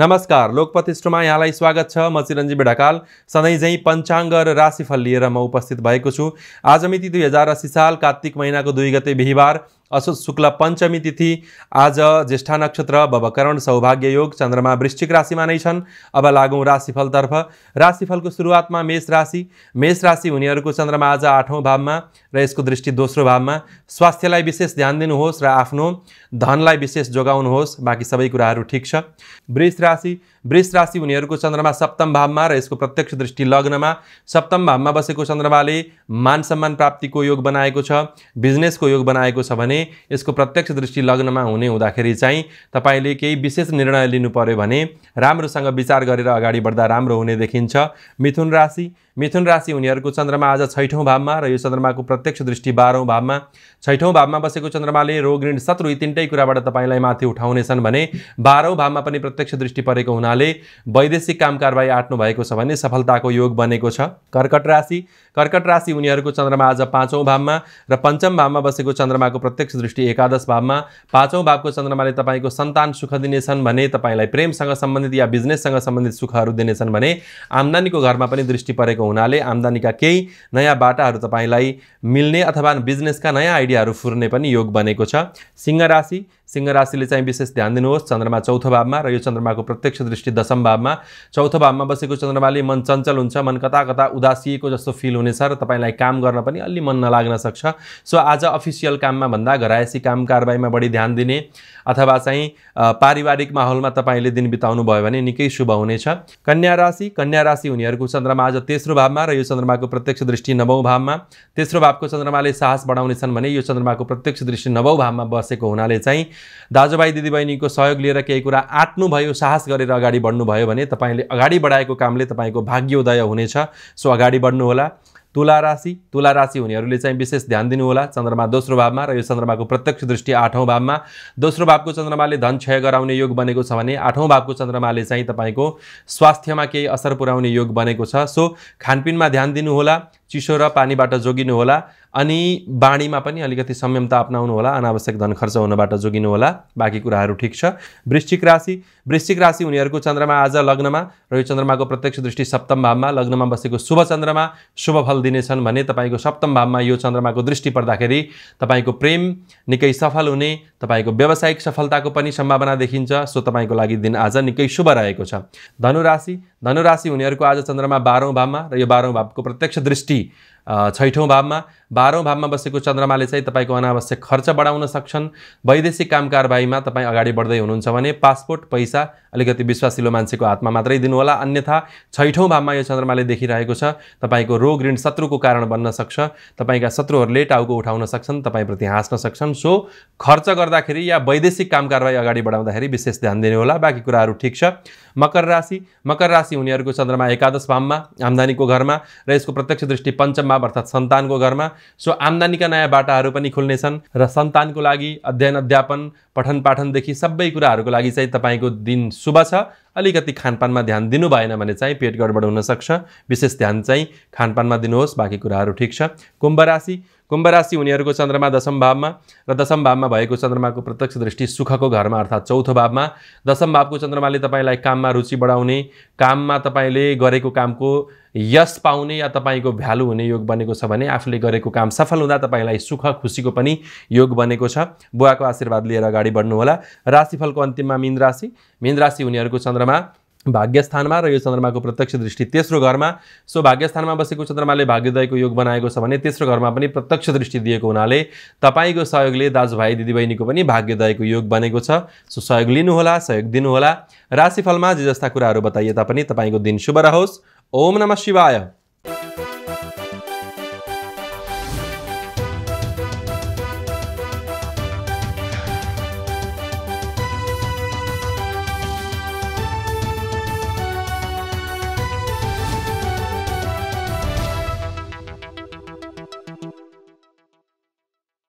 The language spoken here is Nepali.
नमस्कार लोकपथ में यहाँलाई स्वागत छ म चिरञ्जीवी ढकाल सदैं पञ्चाङ्ग र राशिफल लिएर म उपस्थित भएको छु आज मिति दुई हजार अस्सी साल कार्तिक महिनाको दुई गते बिहिबार असोज शुक्ल पञ्चमी तिथि आज ज्येष्ठा नक्षत्र भवकरण सौभाग्य योग चन्द्रमा वृश्चिक राशिमा नै छन् अब लागौँ राशिफलतर्फ राशिफलको सुरुवातमा मेष राशि मेष राशि हुनेहरूको चन्द्रमा आज आठौँ भावमा र यसको दृष्टि दोस्रो भावमा स्वास्थ्यलाई विशेष ध्यान दिनुहोस् र आफ्नो धनलाई विशेष जोगाउनुहोस् बाँकी सबै कुराहरू ठिक छ वृष राशि वृष राशि हुनेहरूको चन्द्रमा सप्तम भावमा र यसको प्रत्यक्ष दृष्टि लग्नमा सप्तम भावमा बसेको चन्द्रमाले मान सम्मान प्राप्तिको योग बनाएको छ बिजनेसको योग बनाएको छ भने भने यसको प्रत्यक्ष दृष्टि लग्नमा हुने हुँदाखेरि चाहिँ तपाईँले केही विशेष निर्णय लिनु पऱ्यो भने राम्रोसँग विचार गरेर अगाडि बढ्दा राम्रो हुने देखिन्छ मिथुन राशि मिथुन राशि हुनेहरूको चन्द्रमा आज छैठौँ भावमा र यो चन्द्रमाको प्रत्यक्ष दृष्टि बाह्रौँ भावमा छैठौँ भावमा बसेको चन्द्रमाले रोग ऋण शत्रु यी तिनटै कुराबाट तपाईँलाई माथि उठाउनेछन् भने बाह्रौँ भावमा पनि प्रत्यक्ष दृष्टि परेको हुनाले वैदेशिक काम कारवाही आँट्नु भएको छ भने सफलताको योग बनेको छ कर्कट राशि कर्कट राशि उनीहरूको चन्द्रमा आज पाँचौँ भावमा र पञ्चम भावमा बसेको चन्द्रमाको प्रत्यक्ष प्रत्यक्ष दृष्टि एकादश भाव भावमा चंद्रमा ने चन्द्रमाले को संतान सुख दिने भने तपाईँलाई संबंधित सम्बन्धित या बिजनेससंग संबंधित सुख दिने आमदानी को घर में दृष्टि परेको आमदानी का कई नया बाटा तपाईँलाई मिलने अथवा बिजनेस का नया आइडिया फूर्ने योग बने सिंह राशि सिंह राशिले चाहिँ विशेष ध्यान दिनुहोस् चन्द्रमा चौथो भावमा र यो चन्द्रमाको प्रत्यक्ष दृष्टि दशम भावमा चौथो भावमा बसेको चन्द्रमाले मन चञ्चल हुन्छ मन कता कता उदासिएको जस्तो फिल हुनेछ र तपाईँलाई काम गर्न पनि अलि मन नलाग्न सक्छ सो आज अफिसियल काममा भन्दा घरायसी काम कारबाहीमा बढी ध्यान दिने अथवा चाहिँ पारिवारिक माहौलमा तपाईँले दिन बिताउनु भयो भने निकै शुभ हुनेछ कन्या राशि कन्या राशि हुनेहरूको चन्द्रमा आज तेस्रो भावमा र यो चन्द्रमाको प्रत्यक्ष दृष्टि नवौँ भावमा तेस्रो भावको चन्द्रमाले साहस बढाउनेछन् भने यो चन्द्रमाको प्रत्यक्ष दृष्टि नवौँ भावमा बसेको हुनाले चाहिँ दाजुभाइ दिदीबहिनीको सहयोग लिएर केही कुरा आँट्नुभयो साहस गरेर अगाडि बढ्नुभयो भने तपाईँले अगाडि बढाएको कामले तपाईँको भाग्योदय हुनेछ सो अगाडि बढ्नुहोला तुला राशि तुला राशि हुनेहरूले चाहिँ विशेष ध्यान दिनुहोला चन्द्रमा दोस्रो भावमा र यो चन्द्रमाको प्रत्यक्ष दृष्टि आठौँ भावमा दोस्रो भावको चन्द्रमाले धन क्षय गराउने योग बनेको छ भने आठौँ भावको चन्द्रमाले चाहिँ तपाईँको स्वास्थ्यमा केही असर पुर्याउने योग बनेको छ सो खानपिनमा ध्यान दिनुहोला चिसो र पानीबाट होला अनि बाणीमा पनि अलिकति संयमता होला अनावश्यक धन खर्च हुनबाट जोगिनु होला बाँकी कुराहरू ठिक छ वृश्चिक राशि वृश्चिक राशि उनीहरूको चन्द्रमा आज लग्नमा र यो चन्द्रमाको प्रत्यक्ष दृष्टि सप्तम भावमा लग्नमा बसेको शुभ चन्द्रमा शुभ फल दिनेछन् भने तपाईँको सप्तम भावमा यो चन्द्रमाको दृष्टि पर्दाखेरि तपाईँको प्रेम निकै सफल हुने तपाईँको व्यावसायिक सफलताको पनि सम्भावना देखिन्छ सो तपाईँको लागि दिन आज निकै शुभ रहेको छ धनुराशि धनुराशि को आज चन्द्रमा बाह्रौँ भावमा र यो बाह्रौँ भावको प्रत्यक्ष दृष्टि छैठौँ भावमा बाह्रौँ भावमा बसेको चन्द्रमाले चाहिँ तपाईँको अनावश्यक खर्च बढाउन सक्छन् वैदेशिक काम कारबाहीमा तपाईँ अगाडि बढ्दै हुनुहुन्छ भने पासपोर्ट पैसा अलिकति विश्वासिलो मान्छेको हातमा मात्रै दिनुहोला अन्यथा छैठौँ भावमा यो चन्द्रमाले देखिरहेको छ तपाईँको रोग ऋण शत्रुको कारण बन्न सक्छ तपाईँका शत्रुहरूले टाउको उठाउन सक्छन् तपाईँप्रति हाँस्न सक्छन् सो खर्च गर्दाखेरि या वैदेशिक काम कारबाही अगाडि बढाउँदाखेरि विशेष ध्यान दिनुहोला बाँकी कुराहरू ठिक छ मकर राशि मकर राशि हुनेहरूको चन्द्रमा एकादश भावमा आम्दानीको घरमा र यसको प्रत्यक्ष दृष्टि पञ्चममा घरमा अर्थात् सन्तानको घरमा सो आम्दानीका नयाँ बाटाहरू पनि खुल्नेछन् र सन्तानको लागि अध्ययन अध्यापन पठन पाठनदेखि सबै कुराहरूको लागि चाहिँ तपाईँको दिन शुभ छ अलिकति खानपानमा ध्यान दिनु भएन भने चाहिँ पेट गडबड हुनसक्छ विशेष ध्यान चाहिँ खानपानमा दिनुहोस् बाँकी कुराहरू ठिक छ कुम्भ राशि कुम्भ राशि हुनेहरूको चन्द्रमा दशम भावमा र दशम भावमा भएको चन्द्रमाको प्रत्यक्ष दृष्टि सुखको घरमा अर्थात् चौथो भावमा दशम भावको चन्द्रमाले तपाईँलाई काममा रुचि बढाउने काममा तपाईँले गरेको कामको यस पाउने या तपाईँको भ्यालु हुने योग बनेको छ भने आफूले गरेको काम सफल हुँदा तपाईँलाई सुख खुसीको पनि योग बनेको छ बुवाको आशीर्वाद लिएर अगाडि बढ्नुहोला राशिफलको अन्तिममा मिन राशि मिन राशि हुनेहरूको चन्द्रमा भाग्यस्थानमा र यो चन्द्रमाको प्रत्यक्ष दृष्टि तेस्रो घरमा सो भाग्यस्थानमा बसेको चन्द्रमाले भाग्योदयको योग बनाएको छ भने तेस्रो घरमा पनि प्रत्यक्ष दृष्टि दिएको हुनाले तपाईँको सहयोगले दाजुभाइ दिदीबहिनीको पनि भाग्योदयको योग बनेको छ सो सहयोग लिनुहोला सहयोग दिनुहोला राशिफलमा जे जस्ता कुराहरू बताइए तापनि तपाईँको दिन शुभ रहोस् ओम नमः शिवाय